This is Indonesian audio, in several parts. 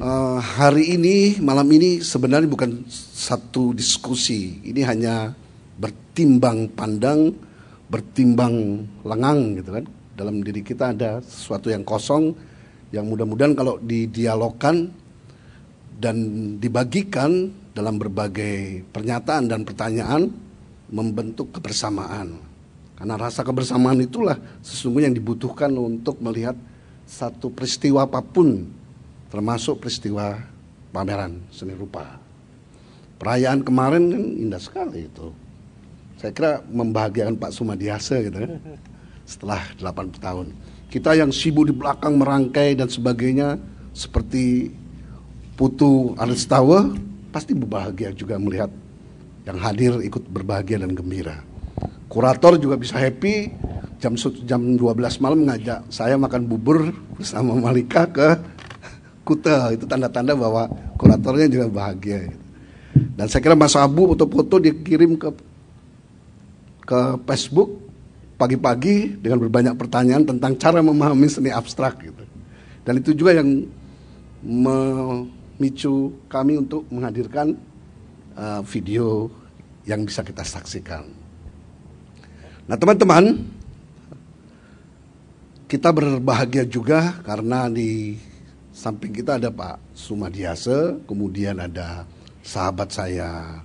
uh, hari ini malam ini sebenarnya bukan satu diskusi. Ini hanya bertimbang pandang, bertimbang lengang gitu kan. Dalam diri kita ada sesuatu yang kosong yang mudah-mudahan kalau didialogkan dan dibagikan dalam berbagai pernyataan dan pertanyaan membentuk kebersamaan. Karena rasa kebersamaan itulah sesungguhnya yang dibutuhkan untuk melihat satu peristiwa apapun termasuk peristiwa pameran seni rupa. Perayaan kemarin kan indah sekali itu. Saya kira membahagiakan Pak Sumadiase gitu kan. Setelah 80 tahun. Kita yang sibuk di belakang merangkai dan sebagainya seperti Putu Aristawa pasti berbahagia juga melihat yang hadir ikut berbahagia dan gembira. Kurator juga bisa happy jam jam 12 malam ngajak saya makan bubur bersama Malika ke kute itu tanda-tanda bahwa kuratornya juga bahagia gitu. dan saya kira Mas Abu foto-foto dikirim ke ke Facebook pagi-pagi dengan berbanyak pertanyaan tentang cara memahami seni abstrak gitu dan itu juga yang memicu kami untuk menghadirkan uh, video yang bisa kita saksikan. Nah, teman-teman, kita berbahagia juga karena di samping kita ada Pak Sumadiase, kemudian ada sahabat saya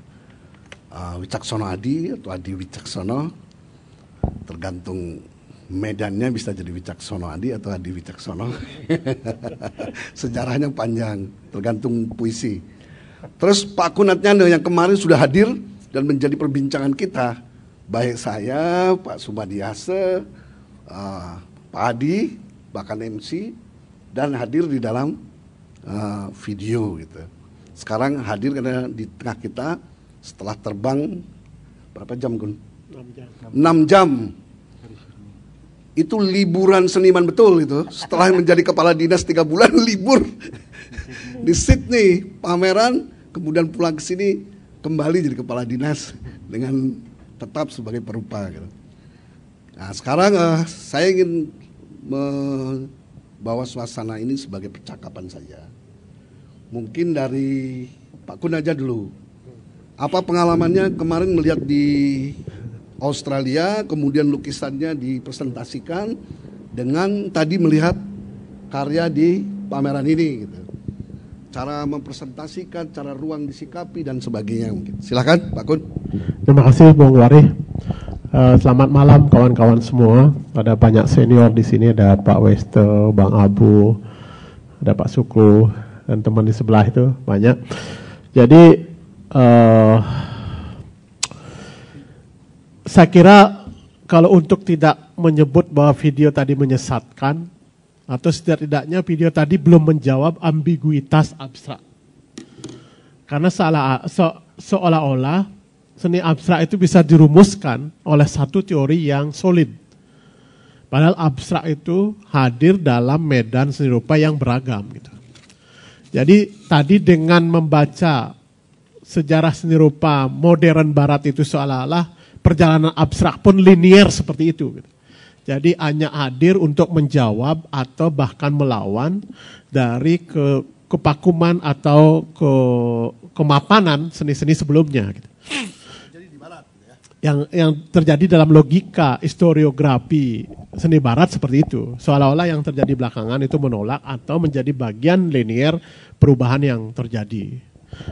uh, Wicaksono Adi atau Adi Wicaksono, tergantung medannya bisa jadi Wicaksono Adi atau Adi Wicaksono. Sejarahnya panjang, tergantung puisi. Terus Pak Kunatnya yang kemarin sudah hadir dan menjadi perbincangan kita, baik saya, Pak Sumadiase, uh, Pak Adi, bahkan MC, dan hadir di dalam uh, video gitu. Sekarang hadir karena di tengah kita setelah terbang berapa jam Gun? 6 jam. 6 jam. Itu liburan seniman betul itu. Setelah menjadi kepala dinas tiga bulan libur di Sydney pameran, kemudian pulang ke sini kembali jadi kepala dinas dengan tetap sebagai perupa. Gitu. Nah sekarang uh, saya ingin bahwa suasana ini sebagai percakapan saja. Mungkin dari Pak Kun aja dulu. Apa pengalamannya kemarin melihat di Australia, kemudian lukisannya dipresentasikan dengan tadi melihat karya di pameran ini gitu. Cara mempresentasikan, cara ruang disikapi dan sebagainya mungkin. Silakan Pak Kun. Terima kasih Bung Wari. Eh, selamat malam kawan-kawan semua. Ada banyak senior di sini, ada Pak Westo, Bang Abu, ada Pak Suku, dan teman di sebelah itu banyak. Jadi uh, saya kira kalau untuk tidak menyebut bahwa video tadi menyesatkan, atau setidaknya video tadi belum menjawab ambiguitas abstrak. Karena seolah-olah seni abstrak itu bisa dirumuskan oleh satu teori yang solid. Padahal abstrak itu hadir dalam medan seni rupa yang beragam. Gitu. Jadi tadi dengan membaca sejarah seni rupa modern barat itu seolah-olah perjalanan abstrak pun linier seperti itu. Gitu. Jadi hanya hadir untuk menjawab atau bahkan melawan dari ke kepakuman atau ke kemapanan seni-seni sebelumnya. Gitu yang yang terjadi dalam logika historiografi seni barat seperti itu. Seolah-olah yang terjadi belakangan itu menolak atau menjadi bagian linier perubahan yang terjadi.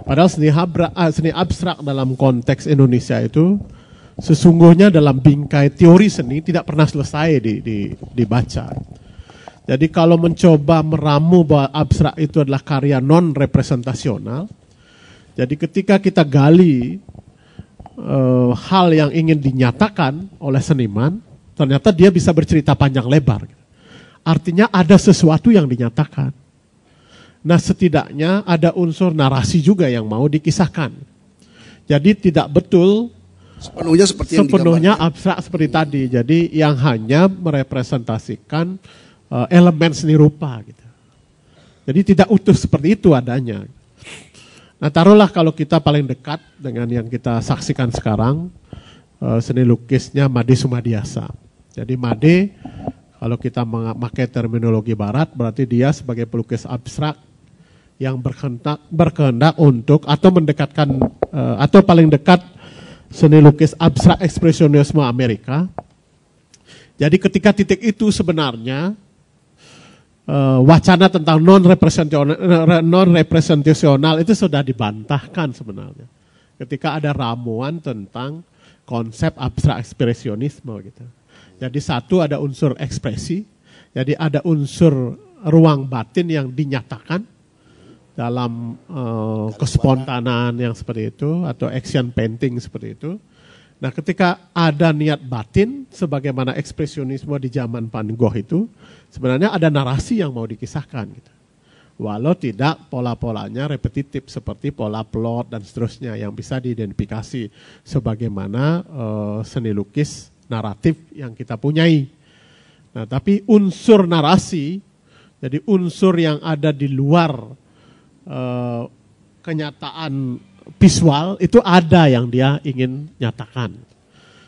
Padahal seni, habra, eh, seni abstrak dalam konteks Indonesia itu sesungguhnya dalam bingkai teori seni tidak pernah selesai di, di, dibaca. Jadi kalau mencoba meramu bahwa abstrak itu adalah karya non representasional, jadi ketika kita gali e, hal yang ingin dinyatakan oleh seniman, ternyata dia bisa bercerita panjang lebar. Artinya ada sesuatu yang dinyatakan. Nah setidaknya ada unsur narasi juga yang mau dikisahkan. Jadi tidak betul sepenuhnya seperti yang sepenuhnya abstrak seperti hmm. tadi. Jadi yang hanya merepresentasikan uh, elemen seni rupa. Gitu. Jadi tidak utuh seperti itu adanya. Nah taruhlah kalau kita paling dekat dengan yang kita saksikan sekarang, eh, seni lukisnya Made Sumadiasa. Jadi Made kalau kita memakai terminologi barat berarti dia sebagai pelukis abstrak yang berkehendak berkehendak untuk atau mendekatkan eh, atau paling dekat seni lukis abstrak ekspresionisme Amerika. Jadi ketika titik itu sebenarnya uh, wacana tentang non representasional eh, itu sudah dibantahkan sebenarnya ketika ada ramuan tentang konsep abstrak ekspresionisme gitu. Jadi satu ada unsur ekspresi, jadi ada unsur ruang batin yang dinyatakan dalam uh, eh, kespontanan yang seperti itu atau action painting seperti itu Nah, ketika ada niat batin, sebagaimana ekspresionisme di zaman Van Gogh itu, sebenarnya ada narasi yang mau dikisahkan. Gitu. Walau tidak pola-polanya repetitif seperti pola plot dan seterusnya yang bisa diidentifikasi sebagaimana uh, seni lukis naratif yang kita punyai. Nah, tapi unsur narasi, jadi unsur yang ada di luar uh, kenyataan visual itu ada yang dia ingin nyatakan.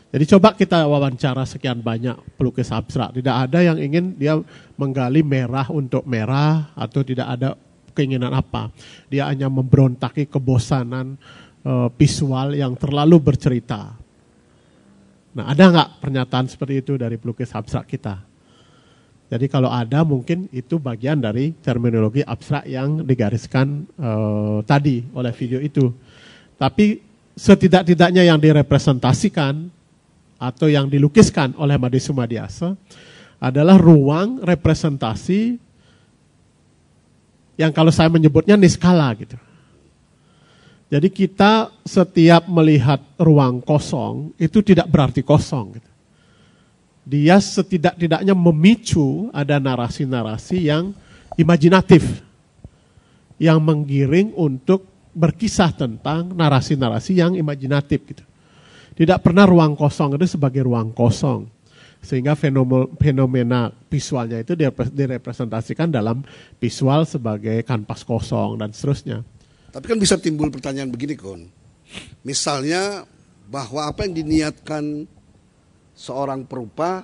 Jadi coba kita wawancara sekian banyak pelukis abstrak, tidak ada yang ingin dia menggali merah untuk merah atau tidak ada keinginan apa. Dia hanya memberontaki kebosanan eh, visual yang terlalu bercerita. Nah, ada nggak pernyataan seperti itu dari pelukis abstrak kita? Jadi kalau ada mungkin itu bagian dari terminologi abstrak yang digariskan uh, tadi oleh video itu. Tapi setidak-tidaknya yang direpresentasikan atau yang dilukiskan oleh Madi Sumadiasa adalah ruang representasi yang kalau saya menyebutnya niskala gitu. Jadi kita setiap melihat ruang kosong itu tidak berarti kosong. Gitu. Dia setidak-tidaknya memicu ada narasi-narasi yang imajinatif, yang menggiring untuk berkisah tentang narasi-narasi yang imajinatif gitu. Tidak pernah ruang kosong itu sebagai ruang kosong. Sehingga fenomena, visualnya itu direpresentasikan dalam visual sebagai kanvas kosong dan seterusnya. Tapi kan bisa timbul pertanyaan begini, Kon. Misalnya bahwa apa yang diniatkan seorang perupa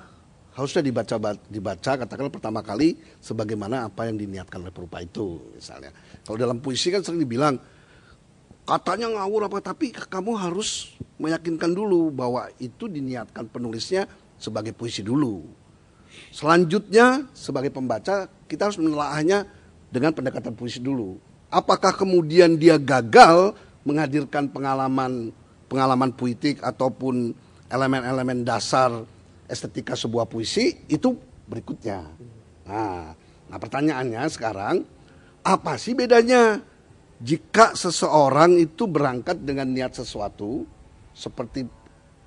harusnya dibaca dibaca katakanlah pertama kali sebagaimana apa yang diniatkan oleh perupa itu misalnya. Kalau dalam puisi kan sering dibilang katanya ngawur apa tapi kamu harus meyakinkan dulu bahwa itu diniatkan penulisnya sebagai puisi dulu. Selanjutnya sebagai pembaca kita harus menelaahnya dengan pendekatan puisi dulu. Apakah kemudian dia gagal menghadirkan pengalaman pengalaman puitik ataupun elemen-elemen dasar estetika sebuah puisi itu berikutnya. Nah, nah pertanyaannya sekarang apa sih bedanya jika seseorang itu berangkat dengan niat sesuatu seperti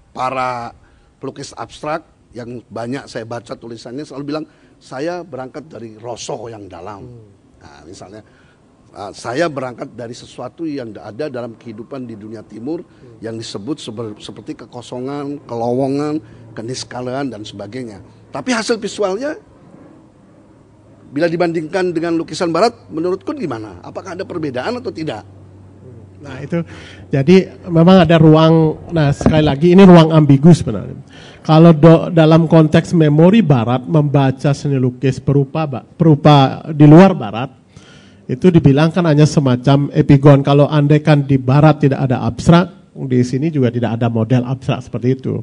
para pelukis abstrak yang banyak saya baca tulisannya selalu bilang saya berangkat dari rosoh yang dalam. Hmm. Nah, misalnya ah, saya berangkat dari sesuatu yang ada dalam kehidupan di dunia timur hmm. yang disebut seperti kekosongan, kelowongan, keniskalan dan sebagainya. Tapi hasil visualnya Bila dibandingkan dengan lukisan barat, menurutku gimana? Apakah ada perbedaan atau tidak? Nah itu, jadi memang ada ruang, nah sekali lagi ini ruang ambigu sebenarnya. Kalau do, dalam konteks memori barat, membaca seni lukis perupa, perupa di luar barat, itu dibilangkan hanya semacam epigon. Kalau andaikan di barat tidak ada abstrak, di sini juga tidak ada model abstrak seperti itu.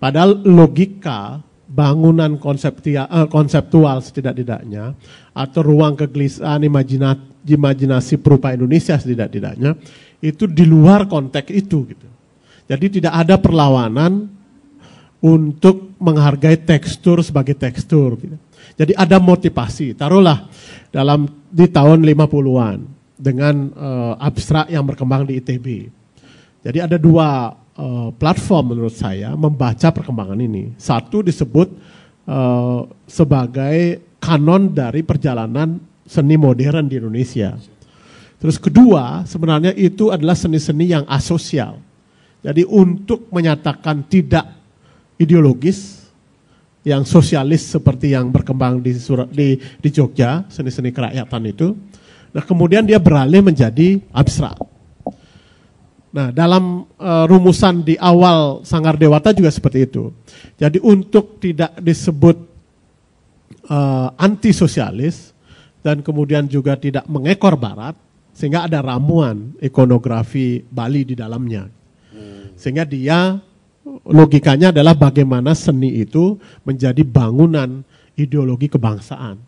Padahal logika bangunan eh, konseptual, setidak-tidaknya atau ruang kegelisahan imajinasi, imajinasi perupa Indonesia setidak-tidaknya itu di luar konteks itu gitu. Jadi tidak ada perlawanan untuk menghargai tekstur sebagai tekstur gitu. Jadi ada motivasi. Taruhlah dalam di tahun 50-an dengan uh, abstrak yang berkembang di ITB. Jadi ada dua Eh, platform menurut saya membaca perkembangan ini. Satu disebut eh, sebagai kanon dari perjalanan seni modern di Indonesia. Terus kedua, sebenarnya itu adalah seni-seni yang asosial. Jadi untuk menyatakan tidak ideologis, yang sosialis seperti yang berkembang di, surat di, di Jogja, seni-seni kerakyatan itu. Nah kemudian dia beralih menjadi abstrak. Nah, dalam uh, rumusan di awal Sangar Dewata juga seperti itu. Jadi untuk tidak disebut uh, antisosialis dan kemudian juga tidak mengekor barat, sehingga ada ramuan ikonografi Bali di dalamnya. Hmm. Sehingga dia logikanya adalah bagaimana seni itu menjadi bangunan ideologi kebangsaan.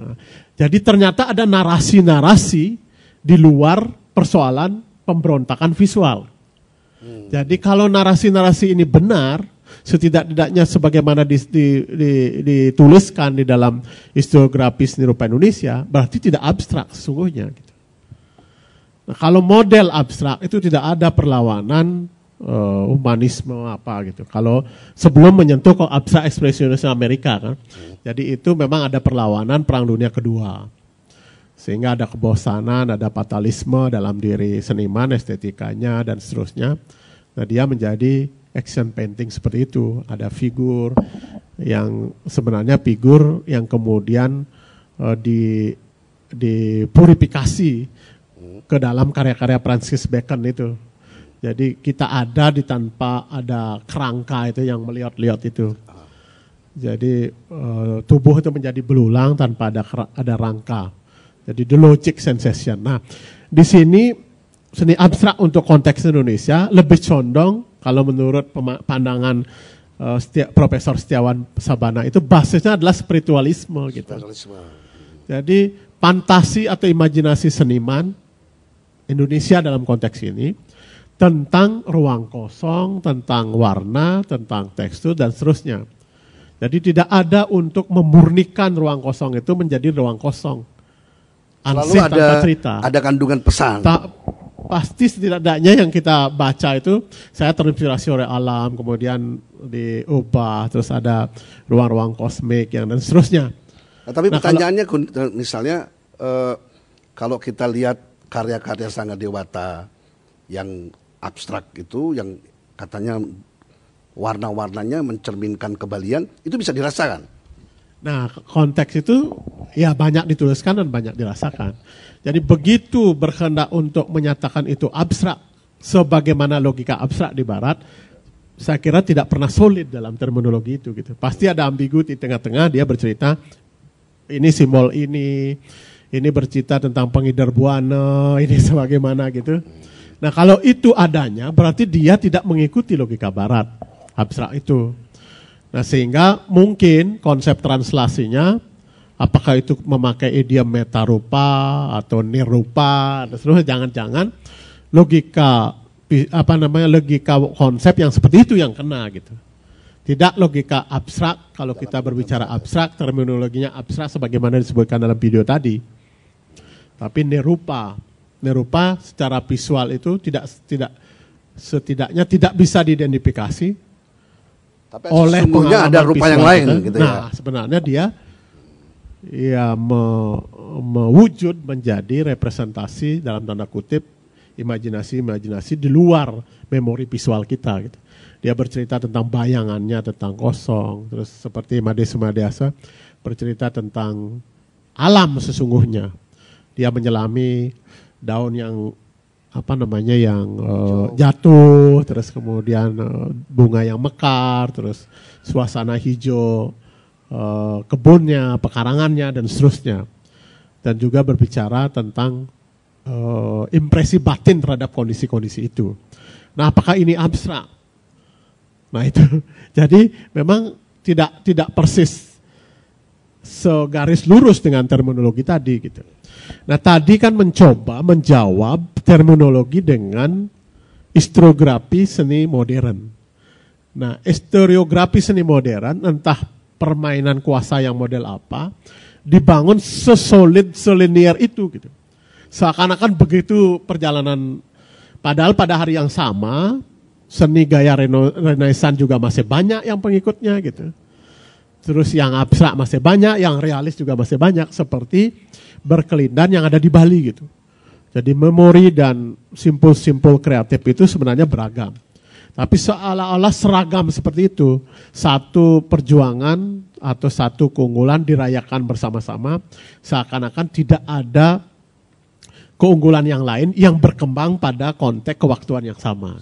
Nah, jadi ternyata ada narasi-narasi di luar persoalan pemberontakan visual. Hmm. Jadi kalau narasi-narasi ini benar, setidak-tidaknya sebagaimana dituliskan di dalam historiografi seni rupa Indonesia, berarti tidak abstrak sesungguhnya. Gitu. Nah, kalau model abstrak itu tidak ada perlawanan uh, humanisme apa gitu. Kalau sebelum menyentuh ke abstrak ekspresionisme Amerika kan, hmm. jadi itu memang ada perlawanan Perang Dunia Kedua. Sehingga ada kebosanan, ada fatalisme dalam diri seniman, estetikanya, dan seterusnya. Nah dia menjadi action painting seperti itu. Ada figur yang sebenarnya figur yang kemudian uh, di dipurifikasi ke dalam karya-karya Francis Bacon itu. Jadi kita ada di tanpa ada kerangka itu yang melihat-lihat itu. Jadi uh, tubuh itu menjadi belulang tanpa ada ada rangka. Jadi the logic sensation. Nah, di sini seni abstrak untuk konteks Indonesia lebih condong kalau menurut pandangan uh, setia, Profesor Setiawan Sabana itu basisnya adalah spiritualisme gitu. Spiritualisme. Jadi fantasi atau imajinasi seniman Indonesia dalam konteks ini tentang ruang kosong, tentang warna, tentang tekstur dan seterusnya. Jadi tidak ada untuk memurnikan ruang kosong itu menjadi ruang kosong. Selalu ada, cerita. ada kandungan pesan. Ta pasti setidaknya yang kita baca itu saya terinspirasi oleh alam, kemudian diubah, terus ada ruang-ruang kosmik yang dan seterusnya. Nah, tapi nah, pertanyaannya kalau, eh, misalnya uh, kalau kita lihat karya-karya sangat Dewata yang abstrak itu yang katanya warna-warnanya mencerminkan kebalian itu bisa dirasakan. Nah, konteks itu ya banyak dituliskan dan banyak dirasakan. Jadi begitu berkehendak untuk menyatakan itu abstrak sebagaimana logika abstrak di barat, saya kira tidak pernah solid dalam terminologi itu gitu. Pasti ada ambigu di tengah-tengah dia bercerita ini simbol ini, ini bercerita tentang pengider buana, ini sebagaimana gitu. Nah, kalau itu adanya berarti dia tidak mengikuti logika barat abstrak itu. Nah sehingga mungkin konsep translasinya apakah itu memakai idiom meta rupa atau nirupa dan seterusnya jangan-jangan logika apa namanya logika konsep yang seperti itu yang kena gitu. Tidak logika abstrak kalau kita berbicara abstrak terminologinya abstrak sebagaimana disebutkan dalam video tadi. Tapi nirupa nirupa secara visual itu tidak tidak setidaknya tidak bisa diidentifikasi tapi oleh punya ada rupa yang lain kan? gitu ya. nah, ya. sebenarnya dia ya me, mewujud menjadi representasi dalam tanda kutip imajinasi-imajinasi di luar memori visual kita gitu. Dia bercerita tentang bayangannya, tentang kosong, terus seperti Made Sumadiasa bercerita tentang alam sesungguhnya. Dia menyelami daun yang apa namanya yang uh, jatuh terus kemudian uh, bunga yang mekar terus suasana hijau uh, kebunnya pekarangannya dan seterusnya dan juga berbicara tentang uh, impresi batin terhadap kondisi-kondisi itu nah apakah ini abstrak nah itu jadi memang tidak tidak persis segaris lurus dengan terminologi tadi gitu. Nah tadi kan mencoba menjawab terminologi dengan historiografi seni modern. Nah historiografi seni modern entah permainan kuasa yang model apa dibangun sesolid selinier itu gitu. Seakan-akan begitu perjalanan padahal pada hari yang sama seni gaya renaissance juga masih banyak yang pengikutnya gitu. Terus yang abstrak masih banyak, yang realis juga masih banyak seperti berkelindan yang ada di Bali gitu. Jadi memori dan simpul-simpul kreatif itu sebenarnya beragam. Tapi seolah-olah seragam seperti itu, satu perjuangan atau satu keunggulan dirayakan bersama-sama, seakan-akan tidak ada keunggulan yang lain yang berkembang pada konteks kewaktuan yang sama.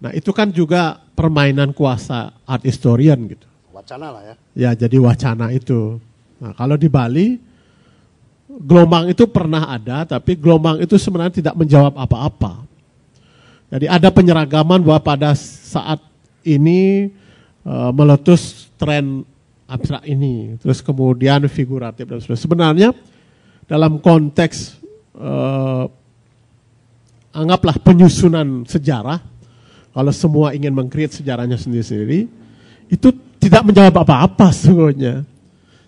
Nah itu kan juga permainan kuasa art historian gitu wacana lah ya. Ya, jadi wacana itu. Nah, kalau di Bali gelombang itu pernah ada, tapi gelombang itu sebenarnya tidak menjawab apa-apa. Jadi ada penyeragaman bahwa pada saat ini e, meletus tren abstrak ini, terus kemudian figuratif dan sebagainya. Sebenarnya dalam konteks e, anggaplah penyusunan sejarah, kalau semua ingin mengkreat sejarahnya sendiri-sendiri, itu tidak menjawab apa-apa sungguhnya.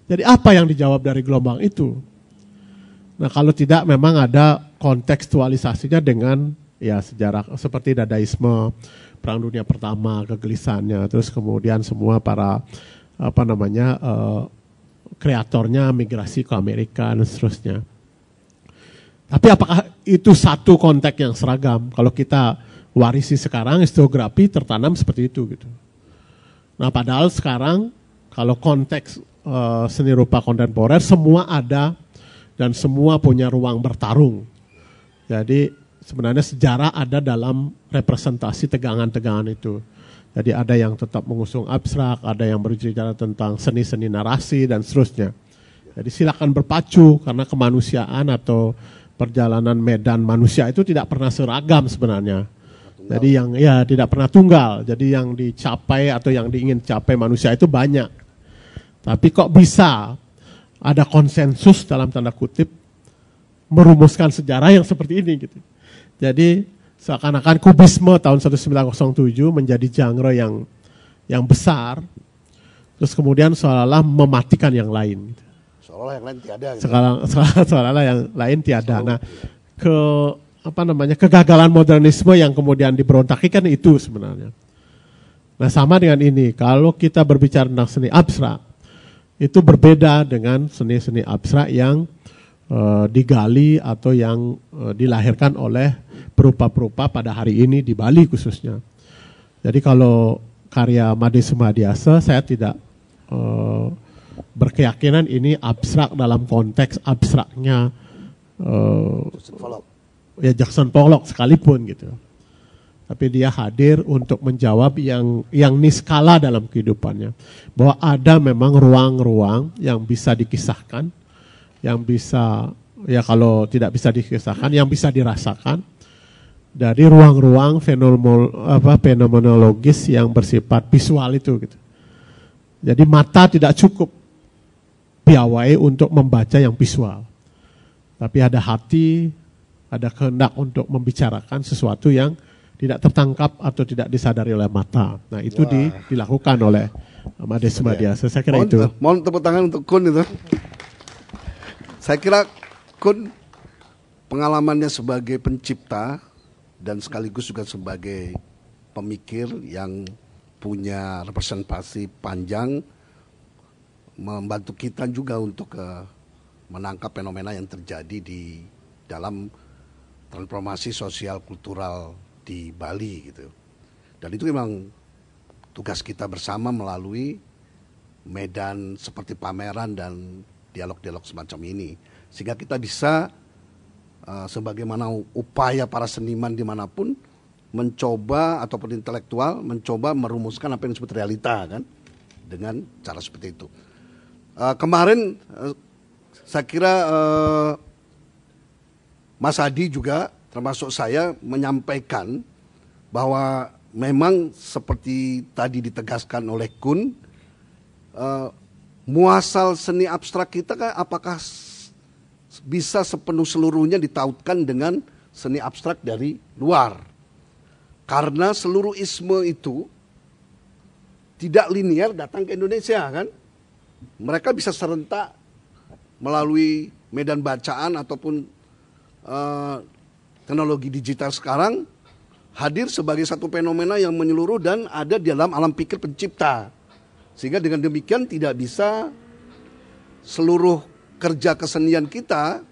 Jadi apa yang dijawab dari gelombang itu? Nah kalau tidak memang ada kontekstualisasinya dengan ya sejarah seperti dadaisme, perang dunia pertama, kegelisahannya, terus kemudian semua para apa namanya eh, kreatornya migrasi ke Amerika dan seterusnya. Tapi apakah itu satu konteks yang seragam? Kalau kita warisi sekarang historiografi tertanam seperti itu gitu. Nah padahal sekarang kalau konteks uh, seni rupa kontemporer semua ada dan semua punya ruang bertarung. Jadi sebenarnya sejarah ada dalam representasi tegangan-tegangan itu. Jadi ada yang tetap mengusung abstrak, ada yang berbicara tentang seni-seni narasi dan seterusnya. Jadi silakan berpacu karena kemanusiaan atau perjalanan medan manusia itu tidak pernah seragam sebenarnya. Jadi yang ya tidak pernah tunggal. Jadi yang dicapai atau yang diingin capai manusia itu banyak. Tapi kok bisa ada konsensus dalam tanda kutip merumuskan sejarah yang seperti ini gitu. Jadi seakan-akan kubisme tahun 1907 menjadi genre yang yang besar terus kemudian seolah-olah mematikan yang lain gitu. seolah-olah yang lain tiada gitu. seolah-olah yang lain tiada nah ke apa namanya kegagalan modernisme yang kemudian diberontaki kan itu sebenarnya. Nah sama dengan ini, kalau kita berbicara tentang seni abstrak, itu berbeda dengan seni-seni abstrak yang e, digali atau yang e, dilahirkan oleh perupa-perupa pada hari ini di Bali khususnya. Jadi kalau karya Made Sumadiasa, saya tidak e, berkeyakinan ini abstrak dalam konteks abstraknya. E, ya Jackson Pollock sekalipun gitu. Tapi dia hadir untuk menjawab yang yang niskala dalam kehidupannya. Bahwa ada memang ruang-ruang yang bisa dikisahkan, yang bisa ya kalau tidak bisa dikisahkan, yang bisa dirasakan dari ruang-ruang fenomenologis yang bersifat visual itu gitu. Jadi mata tidak cukup piawai untuk membaca yang visual. Tapi ada hati, ada kehendak untuk membicarakan sesuatu yang tidak tertangkap atau tidak disadari oleh mata. Nah, itu di, dilakukan oleh Mades iya. Madia. Saya kira mohon, itu. Mohon tepuk tangan untuk Kun itu. Saya kira Kun pengalamannya sebagai pencipta dan sekaligus juga sebagai pemikir yang punya representasi panjang membantu kita juga untuk uh, menangkap fenomena yang terjadi di dalam transformasi sosial kultural di Bali gitu. Dan itu memang tugas kita bersama melalui medan seperti pameran dan dialog-dialog semacam ini sehingga kita bisa uh, sebagaimana upaya para seniman dimanapun mencoba ataupun intelektual mencoba merumuskan apa yang disebut realita kan dengan cara seperti itu uh, kemarin uh, saya kira uh, Mas Hadi juga termasuk saya menyampaikan bahwa memang seperti tadi ditegaskan oleh Kun, uh, muasal seni abstrak kita kan apakah bisa sepenuh seluruhnya ditautkan dengan seni abstrak dari luar? Karena seluruh isme itu tidak linear datang ke Indonesia kan? Mereka bisa serentak melalui medan bacaan ataupun Eh, teknologi digital sekarang hadir sebagai satu fenomena yang menyeluruh dan ada di dalam alam pikir pencipta. Sehingga dengan demikian tidak bisa seluruh kerja kesenian kita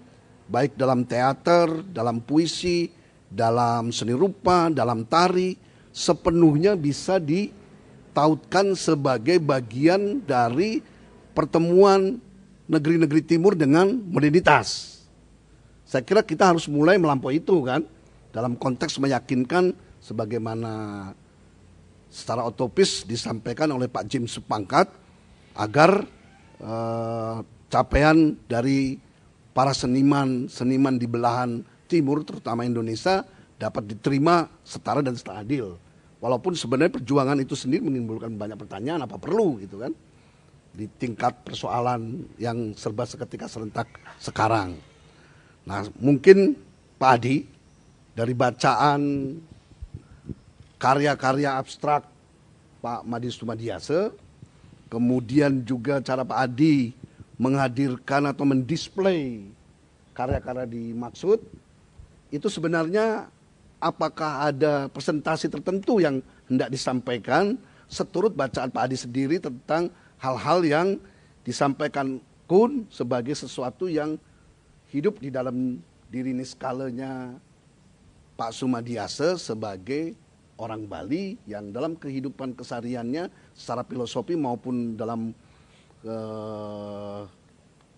baik dalam teater, dalam puisi, dalam seni rupa, dalam tari sepenuhnya bisa ditautkan sebagai bagian dari pertemuan negeri-negeri timur dengan modernitas. Saya kira kita harus mulai melampaui itu kan dalam konteks meyakinkan sebagaimana secara otopis disampaikan oleh Pak Jim Supangkat agar eh, capaian dari para seniman seniman di belahan timur terutama Indonesia dapat diterima setara dan setara adil. Walaupun sebenarnya perjuangan itu sendiri menimbulkan banyak pertanyaan apa perlu gitu kan di tingkat persoalan yang serba seketika serentak sekarang. Nah mungkin Pak Adi dari bacaan karya-karya abstrak Pak Madis Tumadiase, kemudian juga cara Pak Adi menghadirkan atau mendisplay karya-karya dimaksud, itu sebenarnya apakah ada presentasi tertentu yang hendak disampaikan seturut bacaan Pak Adi sendiri tentang hal-hal yang disampaikan Kun sebagai sesuatu yang hidup di dalam diri niskalanya Pak Sumadiase sebagai orang Bali yang dalam kehidupan kesariannya secara filosofi maupun dalam uh,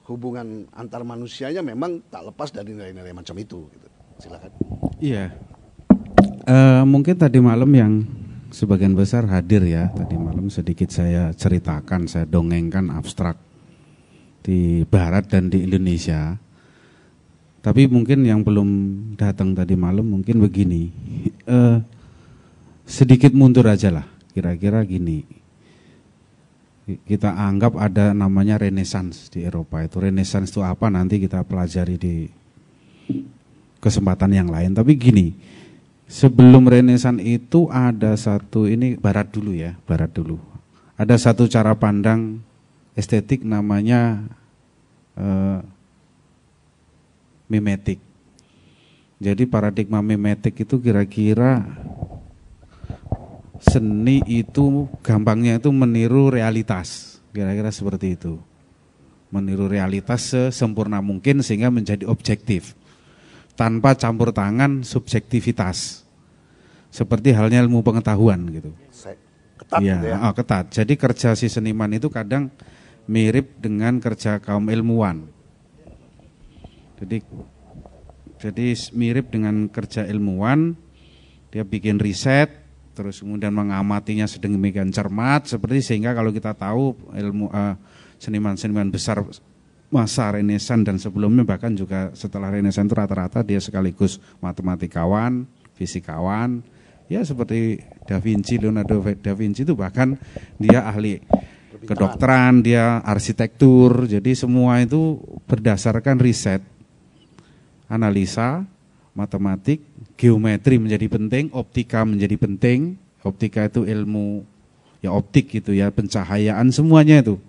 hubungan antar manusianya memang tak lepas dari nilai-nilai macam itu. Gitu. Silakan. Iya. Uh, mungkin tadi malam yang sebagian besar hadir ya tadi malam sedikit saya ceritakan saya dongengkan abstrak di Barat dan di Indonesia tapi mungkin yang belum datang tadi malam mungkin begini. Uh, sedikit mundur aja lah, kira-kira gini. Kita anggap ada namanya renaissance di Eropa. Itu renaissance itu apa nanti kita pelajari di kesempatan yang lain. Tapi gini, sebelum renaissance itu ada satu ini barat dulu ya, barat dulu. Ada satu cara pandang estetik namanya uh, mimetik. Jadi paradigma mimetik itu kira-kira seni itu gampangnya itu meniru realitas. Kira-kira seperti itu. Meniru realitas sempurna mungkin sehingga menjadi objektif. Tanpa campur tangan subjektivitas. Seperti halnya ilmu pengetahuan gitu. Ketat iya, gitu ya, ya. Oh, ketat. Jadi kerja si seniman itu kadang mirip dengan kerja kaum ilmuwan. Jadi jadi mirip dengan kerja ilmuwan, dia bikin riset, terus kemudian mengamatinya sedemikian cermat, seperti sehingga kalau kita tahu ilmu eh, seniman-seniman uh, besar masa Renesan dan sebelumnya bahkan juga setelah Renesan itu rata-rata dia sekaligus matematikawan, fisikawan, ya seperti Da Vinci, Leonardo da Vinci itu bahkan dia ahli kedokteran, dia arsitektur, jadi semua itu berdasarkan riset analisa, matematik, geometri menjadi penting, optika menjadi penting. Optika itu ilmu ya optik gitu ya, pencahayaan semuanya itu.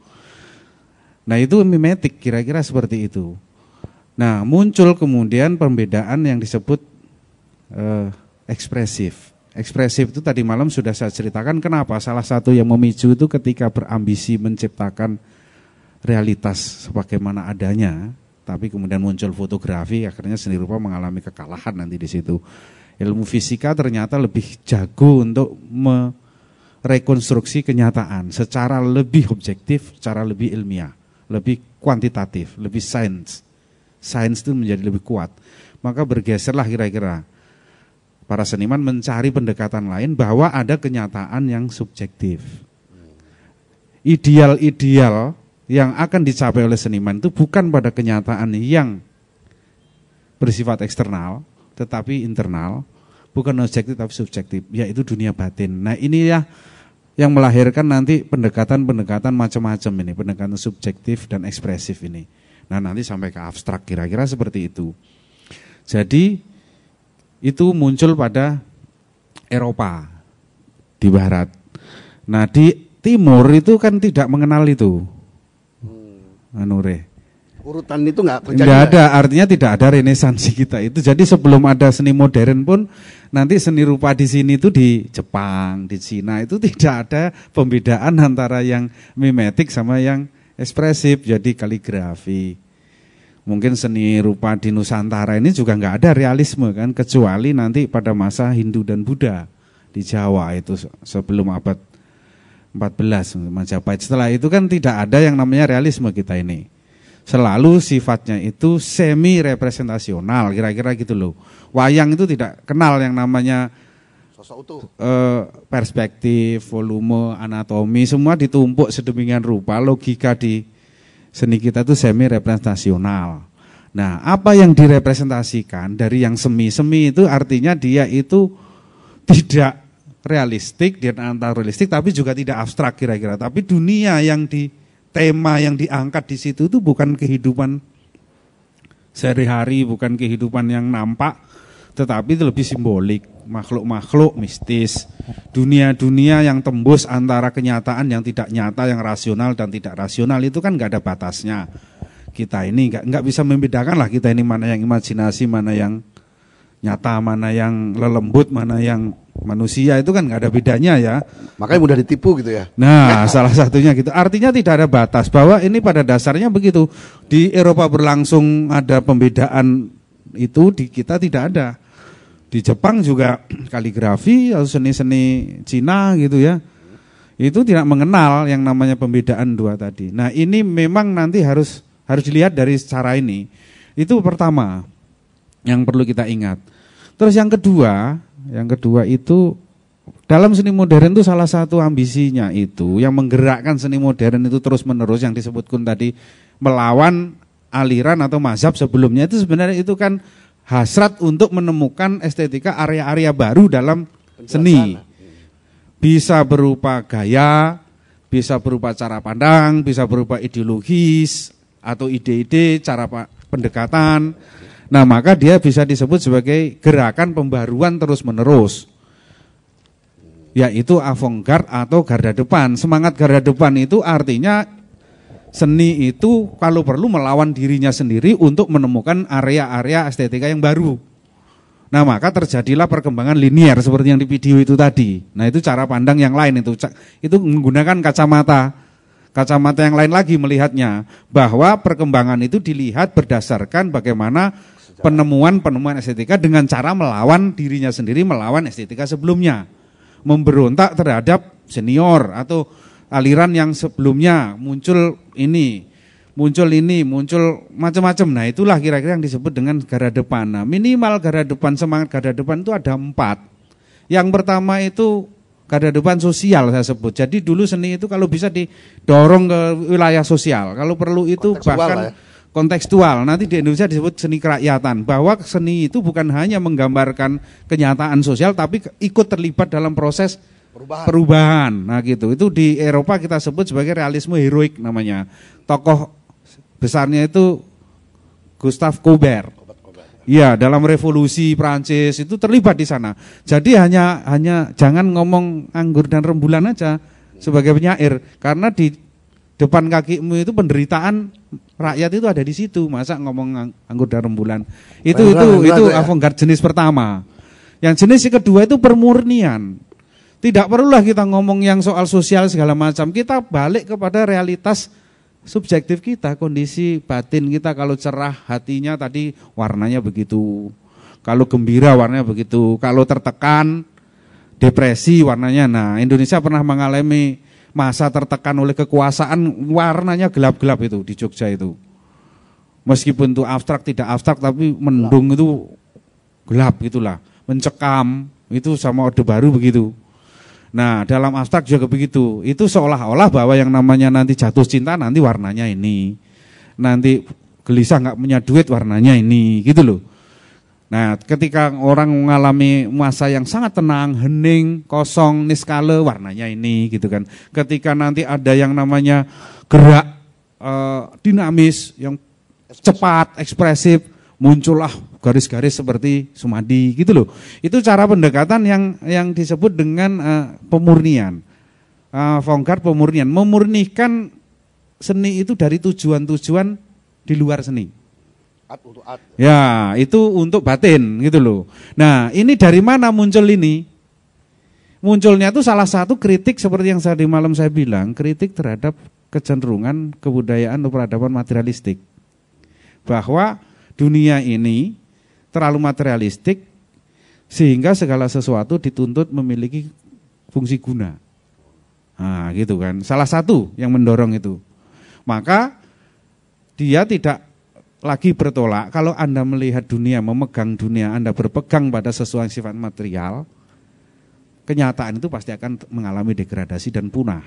Nah, itu mimetik kira-kira seperti itu. Nah, muncul kemudian pembedaan yang disebut eh, ekspresif. Ekspresif itu tadi malam sudah saya ceritakan kenapa salah satu yang memicu itu ketika berambisi menciptakan realitas sebagaimana adanya tapi kemudian muncul fotografi akhirnya seni rupa mengalami kekalahan nanti di situ. Ilmu fisika ternyata lebih jago untuk merekonstruksi kenyataan secara lebih objektif, secara lebih ilmiah, lebih kuantitatif, lebih sains. Sains itu menjadi lebih kuat. Maka bergeserlah kira-kira para seniman mencari pendekatan lain bahwa ada kenyataan yang subjektif. Ideal-ideal yang akan dicapai oleh seniman itu bukan pada kenyataan yang bersifat eksternal, tetapi internal, bukan objektif tapi subjektif, yaitu dunia batin. Nah ini ya yang melahirkan nanti pendekatan-pendekatan macam-macam ini, pendekatan subjektif dan ekspresif ini. Nah nanti sampai ke abstrak kira-kira seperti itu. Jadi itu muncul pada Eropa di Barat. Nah di Timur itu kan tidak mengenal itu. Anure. Urutan itu nggak terjadi. Tidak ya? ada, artinya tidak ada renesansi kita itu. Jadi sebelum ada seni modern pun nanti seni rupa di sini itu di Jepang, di Cina itu tidak ada pembedaan antara yang mimetik sama yang ekspresif. Jadi kaligrafi. Mungkin seni rupa di Nusantara ini juga nggak ada realisme kan, kecuali nanti pada masa Hindu dan Buddha di Jawa itu sebelum abad 14 Majapahit. Setelah itu kan tidak ada yang namanya realisme kita ini. Selalu sifatnya itu semi representasional, kira-kira gitu loh. Wayang itu tidak kenal yang namanya sosok utuh. Eh, perspektif, volume, anatomi, semua ditumpuk sedemikian rupa. Logika di seni kita itu semi representasional. Nah, apa yang direpresentasikan dari yang semi-semi itu artinya dia itu tidak realistik dan antara realistik tapi juga tidak abstrak kira-kira. Tapi dunia yang di tema yang diangkat di situ itu bukan kehidupan sehari-hari, bukan kehidupan yang nampak, tetapi itu lebih simbolik, makhluk-makhluk mistis, dunia-dunia yang tembus antara kenyataan yang tidak nyata, yang rasional dan tidak rasional itu kan nggak ada batasnya. Kita ini nggak nggak bisa membedakan lah kita ini mana yang imajinasi, mana yang nyata, mana yang lelembut, mana yang manusia itu kan nggak ada bedanya ya. Makanya mudah ditipu gitu ya. Nah, salah satunya gitu. Artinya tidak ada batas bahwa ini pada dasarnya begitu. Di Eropa berlangsung ada pembedaan itu di kita tidak ada. Di Jepang juga kaligrafi atau seni-seni Cina gitu ya. Itu tidak mengenal yang namanya pembedaan dua tadi. Nah, ini memang nanti harus harus dilihat dari cara ini. Itu pertama yang perlu kita ingat. Terus yang kedua, yang kedua itu dalam seni modern itu salah satu ambisinya itu yang menggerakkan seni modern itu terus menerus yang disebutkan tadi melawan aliran atau mazhab sebelumnya itu sebenarnya itu kan hasrat untuk menemukan estetika area-area baru dalam seni. Bisa berupa gaya, bisa berupa cara pandang, bisa berupa ideologis atau ide-ide cara pendekatan Nah, maka dia bisa disebut sebagai gerakan pembaruan terus-menerus. Yaitu avant-garde atau garda depan. Semangat garda depan itu artinya seni itu kalau perlu melawan dirinya sendiri untuk menemukan area-area estetika yang baru. Nah, maka terjadilah perkembangan linier seperti yang di video itu tadi. Nah, itu cara pandang yang lain itu itu menggunakan kacamata kacamata yang lain lagi melihatnya bahwa perkembangan itu dilihat berdasarkan bagaimana penemuan-penemuan estetika dengan cara melawan dirinya sendiri, melawan estetika sebelumnya. Memberontak terhadap senior atau aliran yang sebelumnya muncul ini, muncul ini, muncul macam-macam. Nah itulah kira-kira yang disebut dengan gara depan. Nah, minimal gara depan, semangat gara depan itu ada empat. Yang pertama itu gara depan sosial saya sebut. Jadi dulu seni itu kalau bisa didorong ke wilayah sosial. Kalau perlu itu Konteksual bahkan... Ya kontekstual. Nanti di Indonesia disebut seni kerakyatan. Bahwa seni itu bukan hanya menggambarkan kenyataan sosial, tapi ikut terlibat dalam proses perubahan. perubahan. Nah gitu. Itu di Eropa kita sebut sebagai realisme heroik namanya. Tokoh besarnya itu Gustav Courbet. Ya. Iya, dalam revolusi Prancis itu terlibat di sana. Jadi hanya hanya jangan ngomong anggur dan rembulan aja sebagai penyair karena di depan kakimu itu penderitaan rakyat itu ada di situ masa ngomong anggur dalam bulan itu itu itu ya. avant jenis pertama yang jenis kedua itu permurnian tidak perlulah kita ngomong yang soal sosial segala macam kita balik kepada realitas subjektif kita kondisi batin kita kalau cerah hatinya tadi warnanya begitu kalau gembira warnanya begitu kalau tertekan depresi warnanya nah Indonesia pernah mengalami masa tertekan oleh kekuasaan warnanya gelap-gelap itu di Jogja itu. Meskipun itu abstrak tidak abstrak tapi mendung itu gelap gitulah, mencekam itu sama Orde Baru begitu. Nah, dalam abstrak juga begitu. Itu seolah-olah bahwa yang namanya nanti jatuh cinta nanti warnanya ini. Nanti gelisah nggak punya duit warnanya ini gitu loh. Nah, ketika orang mengalami masa yang sangat tenang, hening, kosong, niskale, warnanya ini gitu kan. Ketika nanti ada yang namanya gerak e, dinamis yang cepat, ekspresif, muncullah garis-garis seperti sumadi gitu loh. Itu cara pendekatan yang yang disebut dengan e, pemurnian. E, eh, Vonggar pemurnian, memurnikan seni itu dari tujuan-tujuan di luar seni. Ya, itu untuk batin gitu loh. Nah, ini dari mana muncul ini? Munculnya itu salah satu kritik seperti yang tadi malam saya bilang, kritik terhadap kecenderungan kebudayaan atau peradaban materialistik. Bahwa dunia ini terlalu materialistik sehingga segala sesuatu dituntut memiliki fungsi guna. Nah, gitu kan. Salah satu yang mendorong itu. Maka dia tidak lagi bertolak, kalau Anda melihat dunia, memegang dunia, Anda berpegang pada sesuatu yang sifat material, kenyataan itu pasti akan mengalami degradasi dan punah.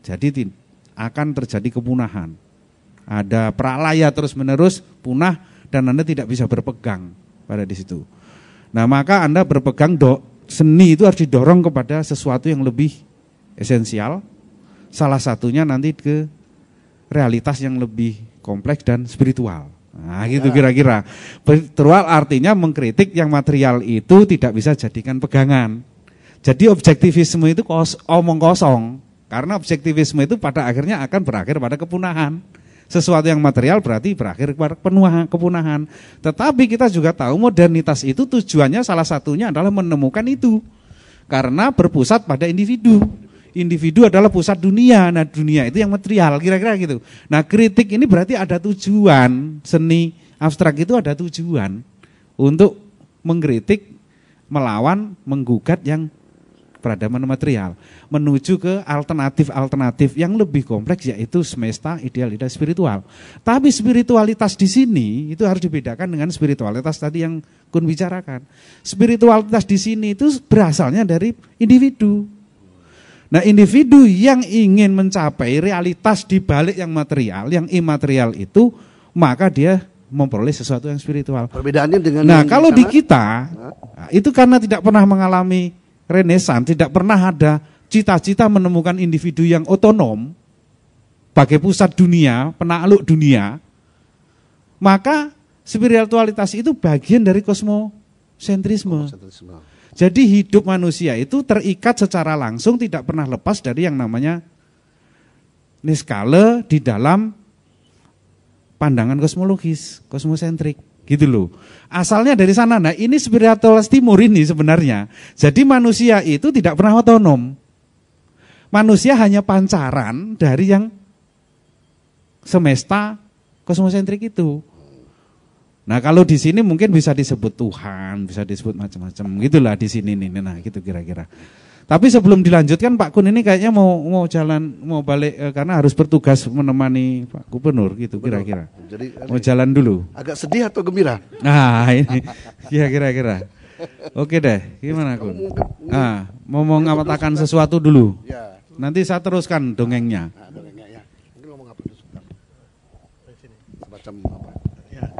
Jadi akan terjadi kepunahan. Ada pralaya terus-menerus, punah, dan Anda tidak bisa berpegang pada di situ. Nah maka Anda berpegang, do, seni itu harus didorong kepada sesuatu yang lebih esensial. Salah satunya nanti ke realitas yang lebih kompleks dan spiritual. Nah, gitu kira-kira. Virtual artinya mengkritik yang material itu tidak bisa jadikan pegangan. Jadi objektivisme itu kos omong kosong. Karena objektivisme itu pada akhirnya akan berakhir pada kepunahan. Sesuatu yang material berarti berakhir pada penuhan, kepunahan. Tetapi kita juga tahu modernitas itu tujuannya salah satunya adalah menemukan itu. Karena berpusat pada individu individu adalah pusat dunia. Nah, dunia itu yang material, kira-kira gitu. Nah, kritik ini berarti ada tujuan. Seni abstrak itu ada tujuan untuk mengkritik, melawan, menggugat yang peradaban material menuju ke alternatif-alternatif yang lebih kompleks yaitu semesta idealitas spiritual. Tapi spiritualitas di sini itu harus dibedakan dengan spiritualitas tadi yang kun bicarakan. Spiritualitas di sini itu berasalnya dari individu. Nah individu yang ingin mencapai realitas di balik yang material, yang imaterial itu, maka dia memperoleh sesuatu yang spiritual. Perbedaannya dengan Nah, kalau di kita nah. itu karena tidak pernah mengalami renesan, tidak pernah ada cita-cita menemukan individu yang otonom sebagai pusat dunia, penakluk dunia, maka spiritualitas itu bagian dari kosmosentrisme. kosmosentrisme. Jadi hidup manusia itu terikat secara langsung tidak pernah lepas dari yang namanya niskale di dalam pandangan kosmologis, kosmosentrik gitu loh. Asalnya dari sana. Nah, ini spiritualis timur ini sebenarnya. Jadi manusia itu tidak pernah otonom. Manusia hanya pancaran dari yang semesta kosmosentrik itu. Nah kalau di sini mungkin bisa disebut Tuhan, bisa disebut macam-macam gitulah di sini nih, nah gitu kira-kira. Tapi sebelum dilanjutkan Pak Kun ini kayaknya mau mau jalan mau balik eh, karena harus bertugas menemani Pak Gubernur gitu kira-kira. Jadi mau eh, jalan dulu. Agak sedih atau gembira? Nah ini ya kira-kira. Oke deh, gimana Kun? Ah, mau mau mengatakan iya, sesuatu dulu. Iya. Nanti saya teruskan dongengnya. Nah,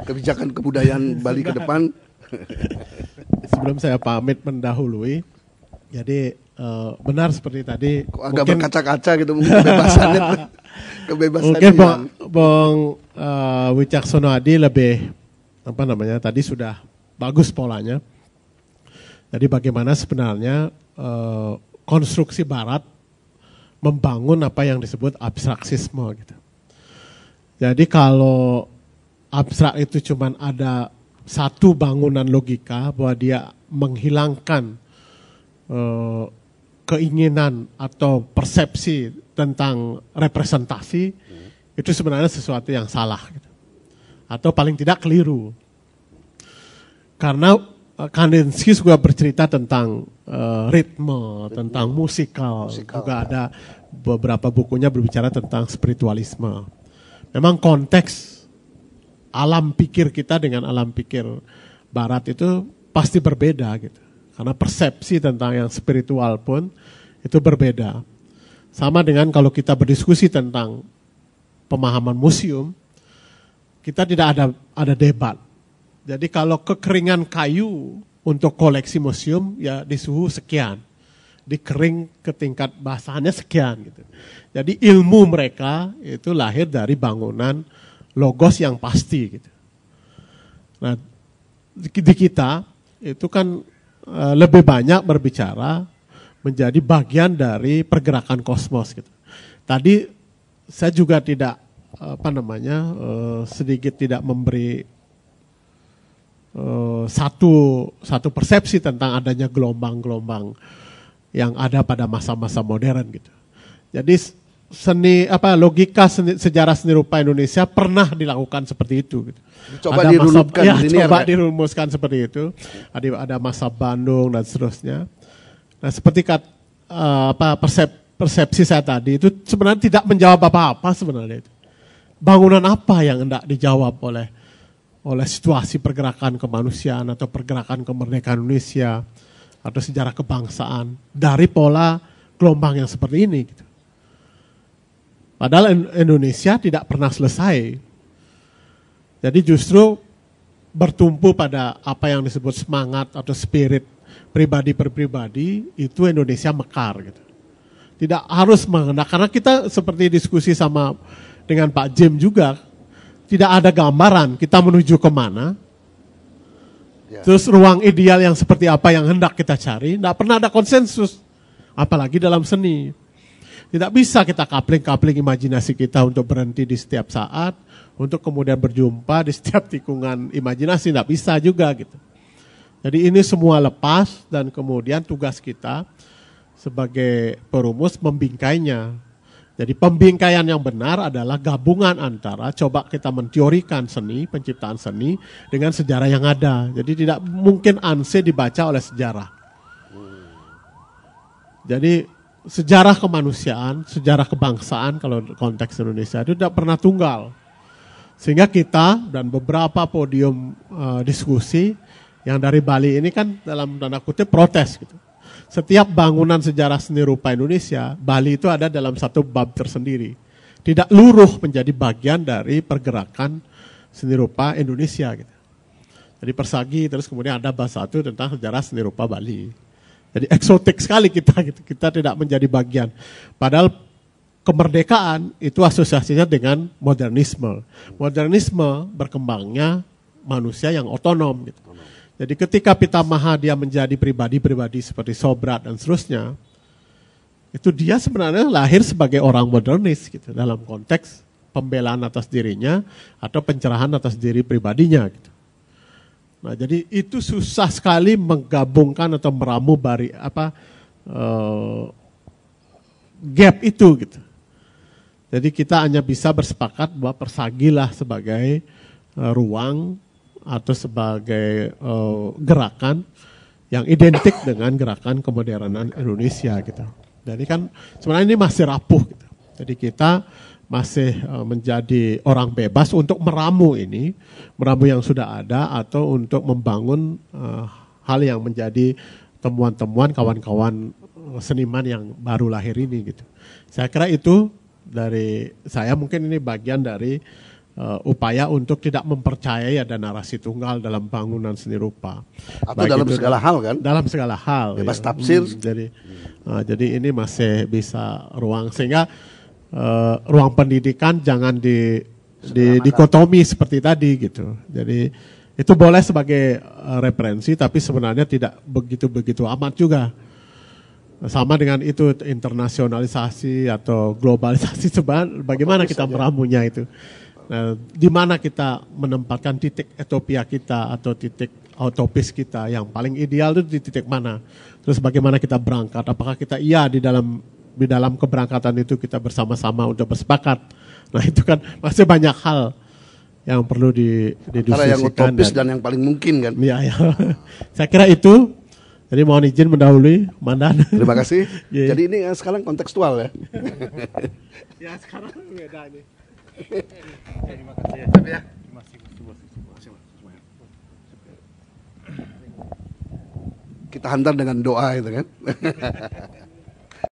kebijakan kebudayaan Bali ke depan. Sebelum saya pamit mendahului, jadi uh, benar seperti tadi. Kok agak mungkin, berkaca-kaca gitu mungkin kebebasannya. kebebasan mungkin Bang, bang uh, eh, Wicaksono Adi lebih apa namanya tadi sudah bagus polanya. Jadi bagaimana sebenarnya uh, konstruksi Barat membangun apa yang disebut abstraksisme gitu. Jadi kalau abstrak itu cuma ada satu bangunan logika bahwa dia menghilangkan uh, keinginan atau persepsi tentang representasi hmm. itu sebenarnya sesuatu yang salah gitu. atau paling tidak keliru karena eh, Kandinsky juga bercerita tentang uh, ritme, ritme, tentang musikal. musikal juga ya. ada beberapa bukunya berbicara tentang spiritualisme. Memang konteks alam pikir kita dengan alam pikir barat itu pasti berbeda gitu. Karena persepsi tentang yang spiritual pun itu berbeda. Sama dengan kalau kita berdiskusi tentang pemahaman museum, kita tidak ada ada debat. Jadi kalau kekeringan kayu untuk koleksi museum ya di suhu sekian, dikering ke tingkat basahnya sekian gitu. Jadi ilmu mereka itu lahir dari bangunan logos yang pasti gitu. Nah, di kita itu kan eh, lebih banyak berbicara menjadi bagian dari pergerakan kosmos gitu. Tadi saya juga tidak apa namanya eh, sedikit tidak memberi eh, satu satu persepsi tentang adanya gelombang-gelombang yang ada pada masa-masa modern gitu. Jadi seni apa logika seni, sejarah seni rupa Indonesia pernah dilakukan seperti itu. Gitu. Coba ada dirumuskan masa, ya, ya, coba ya? dirumuskan seperti itu. Ada ada masa Bandung dan seterusnya. Nah seperti kat, eh, apa persep, persepsi saya tadi itu sebenarnya tidak menjawab apa-apa sebenarnya itu. Bangunan apa yang hendak dijawab oleh oleh situasi pergerakan kemanusiaan atau pergerakan kemerdekaan Indonesia atau sejarah kebangsaan dari pola gelombang yang seperti ini gitu. Padahal Indonesia tidak pernah selesai. Jadi justru bertumpu pada apa yang disebut semangat atau spirit pribadi per pribadi itu Indonesia mekar gitu. Tidak harus mengenak karena kita seperti diskusi sama dengan Pak Jim juga tidak ada gambaran kita menuju kemana. Ya. Terus ruang ideal yang seperti apa yang hendak kita cari, tidak pernah ada konsensus, apalagi dalam seni. Tidak bisa kita kapling-kapling imajinasi kita untuk berhenti di setiap saat, untuk kemudian berjumpa di setiap tikungan imajinasi, tidak bisa juga gitu. Jadi ini semua lepas dan kemudian tugas kita sebagai perumus membingkainya. Jadi pembingkaian yang benar adalah gabungan antara coba kita menteorikan seni, penciptaan seni dengan sejarah yang ada. Jadi tidak mungkin anse dibaca oleh sejarah. Jadi sejarah kemanusiaan, sejarah kebangsaan kalau konteks Indonesia itu tidak pernah tunggal. Sehingga kita dan beberapa podium uh, diskusi yang dari Bali ini kan dalam tanda kutip protes gitu. Setiap bangunan sejarah seni rupa Indonesia, Bali itu ada dalam satu bab tersendiri. Tidak luruh menjadi bagian dari pergerakan seni rupa Indonesia gitu. Jadi persagi terus kemudian ada bahasa satu tentang sejarah seni rupa Bali. Jadi eksotik sekali kita gitu. Kita tidak menjadi bagian. Padahal kemerdekaan itu asosiasinya dengan modernisme. Modernisme berkembangnya manusia yang otonom gitu. Jadi ketika Pitamaha dia menjadi pribadi-pribadi seperti Sobrat dan seterusnya, itu dia sebenarnya lahir sebagai orang modernis gitu dalam konteks pembelaan atas dirinya atau pencerahan atas diri pribadinya gitu. Nah, jadi itu susah sekali menggabungkan atau meramu bari apa uh, gap itu gitu. Jadi kita hanya bisa bersepakat bahwa persagilah sebagai uh, ruang atau sebagai uh, gerakan yang identik dengan gerakan kemodernan Indonesia gitu. Jadi kan sebenarnya ini masih rapuh gitu. Jadi kita masih e, menjadi orang bebas untuk meramu ini, meramu yang sudah ada atau untuk membangun e, hal yang menjadi temuan-temuan kawan-kawan e, seniman yang baru lahir ini gitu. Saya kira itu dari saya mungkin ini bagian dari uh, upaya untuk tidak mempercayai ada narasi tunggal dalam bangunan seni rupa. Atau Baik dalam itu, segala hal kan? Dalam segala hal. Bebas ya. tafsir. Hmm, jadi Uh, jadi ini masih bisa ruang sehingga uh, ruang pendidikan jangan di, di dikotomi seperti tadi gitu. Jadi itu boleh sebagai uh, referensi tapi sebenarnya tidak begitu-begitu amat juga. Sama dengan itu internasionalisasi atau globalisasi sebenarnya bagaimana kita meramunya itu. Nah, di mana kita menempatkan titik etopia kita atau titik autopis kita yang paling ideal itu di titik mana? Terus bagaimana kita berangkat? Apakah kita iya di dalam di dalam keberangkatan itu kita bersama-sama untuk bersepakat. Nah itu kan masih banyak hal yang perlu di Antara yang utopis dan, dan yang paling mungkin kan. Iya, ya. saya kira itu. Jadi mohon izin mendahului Mandan. Terima kasih. yeah. Jadi ini eh, sekarang kontekstual ya. ya sekarang beda ini. Terima kasih. Ya. Terima kasih. Kita hantar dengan doa itu kan.